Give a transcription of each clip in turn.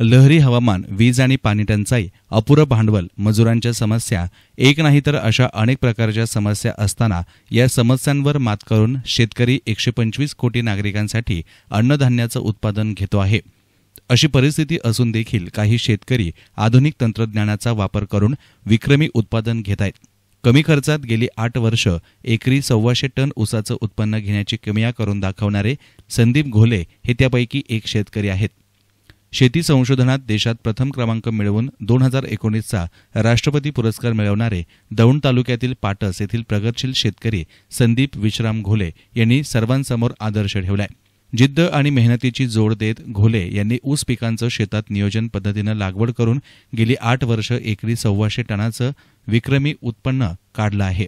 लहरी हवामान वीज आणि पाणी टंचाई अपुरं भांडवल मजुरांच्या समस्या एक नाही तर अशा अनेक प्रकारच्या समस्या असताना या समस्यांवर मात करून शेतकरी एकशे पंचवीस कोटी नागरिकांसाठी अन्नधान्याचं उत्पादन घेतो आहे अशी परिस्थिती असून देखील काही शेतकरी आधुनिक तंत्रज्ञानाचा वापर करून विक्रमी उत्पादन घेत आहेत कमी खर्चात गेली आठ वर्ष एकरी सव्वाशे टन ऊसाचं उत्पन्न घेण्याची किमया करून दाखवणारे संदीप घोले हे त्यापैकी एक शेतकरी आहेत शेती संशोधनात देशात प्रथम क्रमांक मिळवून दोन हजार एकोणीसचा राष्ट्रपती पुरस्कार मिळवणारे दौंड तालुक्यातील पाटस येथील प्रगतशील शेतकरी संदीप विश्राम घोले यांनी सर्वांसमोर आदर्श ठेवलाय जिद्द आणि मेहनतीची जोड देत घोले यांनी ऊस पिकांचं शेतात नियोजन पद्धतीनं लागवड करून गेली आठ वर्ष एकरी सव्वाशे टनाचं विक्रमी उत्पन्न काढलं आहे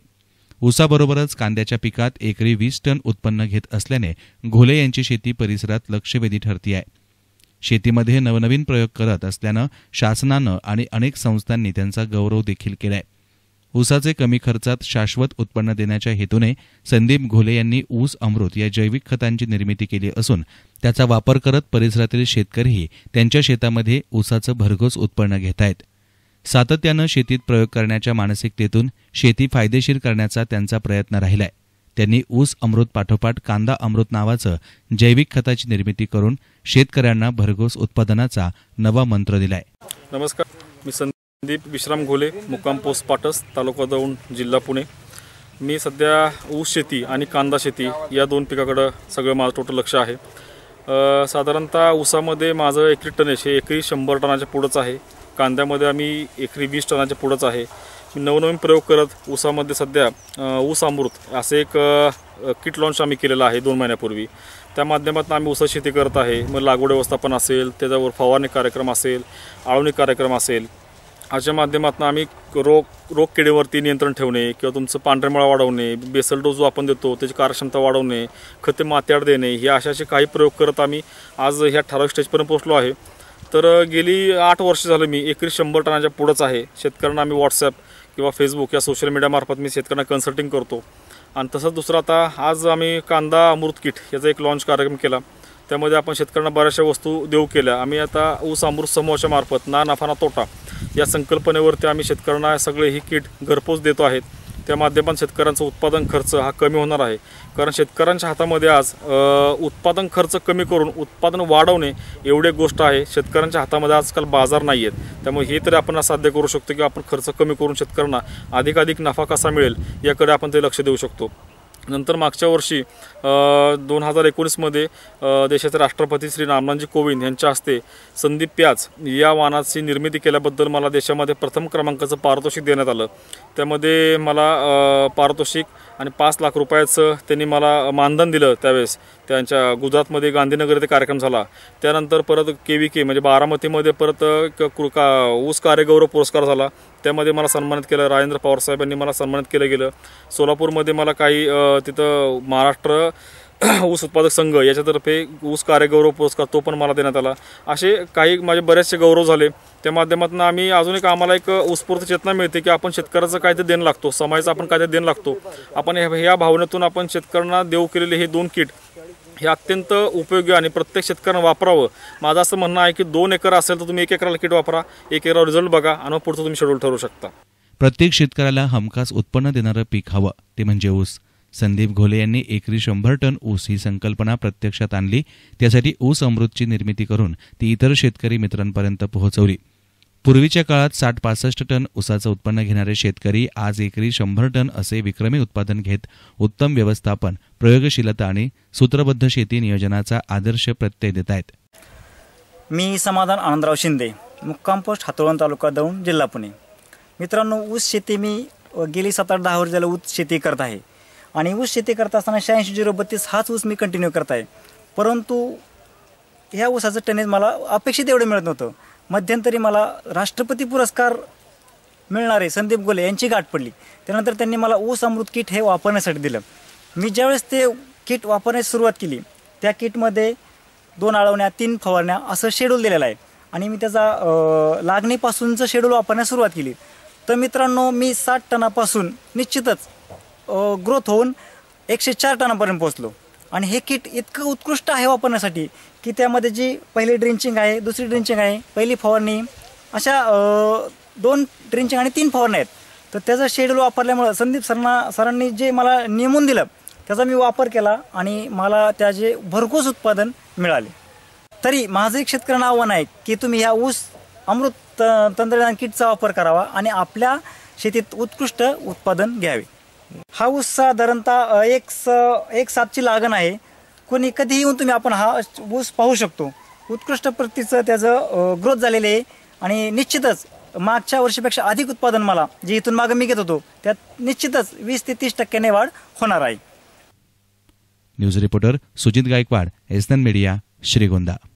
ऊसाबरोबरच कांद्याच्या पिकात एकरी वीस टन उत्पन्न घेत असल्याने घोले यांची शेती परिसरात लक्षवेधी ठरती आहे शेतीमध्ये नवनवीन प्रयोग करत असल्यानं शासनानं आणि अनेक संस्थांनी त्यांचा गौरव देखील केलाय ऊसाचे कमी खर्चात शाश्वत उत्पन्न देण्याच्या हेतूने संदीप घोले यांनी ऊस अमृत या जैविक खतांची निर्मिती केली असून त्याचा वापर करत परिसरातील शेतकरीही त्यांच्या शेतामध्ये ऊसाचं भरघोस उत्पन्न घेत आहेत सातत्यानं शेतीत प्रयोग करण्याच्या मानसिकतेतून शेती फायदेशीर करण्याचा त्यांचा प्रयत्न राहिलाय आहे त्यांनी ऊस अमृत पाठोपाठ कांदा अमृत नावाचं जैविक खताची निर्मिती करून शेतकऱ्यांना भरघोस उत्पादनाचा नवा मंत्र दिलाय नमस्कार मी संदीप विश्राम घोले मुक्काम पोस्ट पाटस तालुका जाऊन जिल्हा पुणे मी सध्या ऊस शेती आणि कांदा शेती या दोन पिकाकडं सगळं माझं टोटल लक्ष आहे साधारणतः ऊसामध्ये माझं एकरी टन हे एकरी शंभर टनाच्या पुढंच आहे कांद्यामध्ये आम्ही एकरी वीस टनाच्या पुढंच आहे मी नवनवीन प्रयोग करत ऊसामध्ये सध्या ऊस अमृत असे एक किट लॉन्च आम्ही केलेलं आहे दोन महिन्यापूर्वी त्या माध्यमातून आम्ही ऊसा शेती करत आहे मग लागवड व्यवस्थापन असेल त्याच्यावर फवारणी कार्यक्रम असेल आळवणी कार्यक्रम असेल अशा माध्यमातून आम्ही रोग रोग किडीवरती नियंत्रण ठेवणे किंवा तुमचं पांढरेमळा वाढवणे बेसल डोस जो आपण देतो त्याची कार्यक्षमता वाढवणे खते मात्याड देणे हे अशा असे काही प्रयोग करत आम्ही आज ह्या ठराविक स्टेजपर्यंत पोहोचलो आहे तर गेली आठ वर्ष झालं मी एकरी शंभर टनाच्या पुढंच आहे शेतकऱ्यांना आम्ही व्हॉट्सॲप किंवा फेसबुक या सोशल मीडियामार्फत मी शेतकऱ्यांना कन्सल्टिंग करतो आणि तसंच दुसरं आता आज आम्ही कांदा अमृत किट याचा एक लॉन्च कार्यक्रम केला त्यामध्ये आपण शेतकऱ्यांना बऱ्याचशा वस्तू देऊ केल्या आम्ही आता ऊस अमृत समूहाच्या मार्फत ना नफा ना तोटा या संकल्पनेवरती आम्ही शेतकऱ्यांना सगळे ही किट घरपोच देतो आहेत त्या माध्यमात शेतकऱ्यांचं उत्पादन खर्च हा कमी होणार आहे कारण शेतकऱ्यांच्या हातामध्ये आज उत्पादन खर्च कमी करून उत्पादन वाढवणे एवढे गोष्ट आहे शेतकऱ्यांच्या हातामध्ये आजकाल बाजार नाही आहेत त्यामुळे हे तरी आपण साध्य करू शकतो की आपण खर्च कमी करून शेतकऱ्यांना अधिकाधिक नफा कसा मिळेल याकडे आपण ते लक्ष देऊ शकतो नंतर मागच्या वर्षी दोन हजार एकोणीसमध्ये देशाचे राष्ट्रपती श्री रामनाथजी कोविंद यांच्या हस्ते संदीप प्याज या वाहनाची निर्मिती केल्याबद्दल मला देशामध्ये प्रथम क्रमांकाचं पारितोषिक देण्यात आलं त्यामध्ये मला पारितोषिक आणि पाच लाख रुपयाचं त्यांनी मला मानधन दिलं त्यावेळेस त्यांच्या गुजरातमध्ये गांधीनगर येथे कार्यक्रम झाला त्यानंतर परत के व्ही के म्हणजे बारामतीमध्ये परत का ऊस कार्यगौरव पुरस्कार झाला त्यामध्ये मला सन्मानित केलं राजेंद्र पवारसाहेबांनी मला सन्मानित केलं गेलं सोलापूरमध्ये मला काही तिथं महाराष्ट्र ऊस उत्पादक संघ याच्यातर्फे ऊस कार्यगौरव पुरस्कार तो पण मला देण्यात आला असे काही माझे बरेचसे गौरव झाले त्या माध्यमातून आम्ही अजून एक आम्हाला एक उत्स्फूर्त चेतना मिळते की आपण शेतकऱ्याचं काय ते देणं लागतो समाजाचा आपण काय ते देणं लागतो आपण ह्या भावनेतून आपण शेतकऱ्यांना देऊ केलेले हे दोन किट हे अत्यंत उपयोगी आणि प्रत्येक शेतकऱ्यांना वापरावं माझं असं म्हणणं आहे की दोन एकर असेल तर तुम्ही एक एकराला किट वापरा एक एकरावर रिझल्ट बघा आणि मग पुढचं तुम्ही शेड्यूल ठरवू शकता प्रत्येक शेतकऱ्याला हमखास उत्पन्न देणारं पीक हवं ते म्हणजे ऊस संदीप घोले यांनी एकरी शंभर टन ऊस ही संकल्पना प्रत्यक्षात आणली त्यासाठी ऊस अमृतची निर्मिती करून ती इतर शेतकरी मित्रांपर्यंत पोहोचवली पूर्वीच्या काळात साठ पासष्ट टन ऊसाचं उत्पन्न घेणारे शेतकरी आज एकरी शंभर टन असे विक्रमी उत्पादन घेत उत्तम व्यवस्थापन प्रयोगशीलता आणि सूत्रबद्ध शेती नियोजनाचा आदर्श प्रत्यय देत आहेत मी समाधान आनंदराव शिंदे मुक्काम पोस्ट हातोळण तालुका दौंड जिल्हा पुणे मित्रांनो ऊस शेती मी गेली सात आठ दहा वर्ष झालं ऊस शेती करत आहे आणि ऊस शेती करत असताना शहाऐंशी झिरो बत्तीस हाच ऊस मी कंटिन्यू करत आहे परंतु ह्या ऊसाचं टनेज मला अपेक्षित एवढं मिळत नव्हतं मध्यंतरी मला राष्ट्रपती पुरस्कार मिळणारे संदीप गोले यांची गाठ पडली त्यानंतर त्यांनी मला ऊस अमृत किट हे वापरण्यासाठी दिलं मी ज्यावेळेस ते किट वापरण्यास सुरुवात केली त्या किटमध्ये दोन आळवण्या तीन फवारण्या असं शेड्यूल दिलेलं आहे आणि मी त्याचा लागणीपासूनचं शेड्यूल वापरण्यास सुरुवात केली तर मित्रांनो मी साठ टनापासून निश्चितच ग्रोथ होऊन एकशे चार टनापर्यंत पोहोचलो आणि हे किट इतकं उत्कृष्ट आहे वापरण्यासाठी की त्यामध्ये जी पहिली ड्रिंचिंग आहे दुसरी ड्रिंचिंग आहे पहिली फवारणी अशा दोन ड्रिंचिंग आणि तीन फवारणी आहेत तर त्याचं शेड्यूल वापरल्यामुळं संदीप सरना सरांनी जे मला नेमून दिलं त्याचा मी वापर केला आणि मला त्याचे भरघोस उत्पादन मिळाले तरी माझं एक शेतकऱ्यांना आव्हान आहे की तुम्ही ह्या ऊस अमृत तंत्रज्ञान किटचा वापर करावा आणि आपल्या शेतीत उत्कृष्ट उत्पादन घ्यावे हा ऊस साधारणतः एक स एक सातची लागण आहे कोणी कधीही येऊन तुम्ही आपण हा ऊस पाहू शकतो उत्कृष्ट प्रतीचं त्याचं ग्रोथ झालेलं आहे आणि निश्चितच मागच्या वर्षीपेक्षा अधिक उत्पादन मला जे इथून मागं मी घेत होतो त्यात निश्चितच वीस ते तीस टक्क्याने वाढ होणार आहे न्यूज रिपोर्टर सुजित गायकवाड एसन मीडिया श्रीगोंदा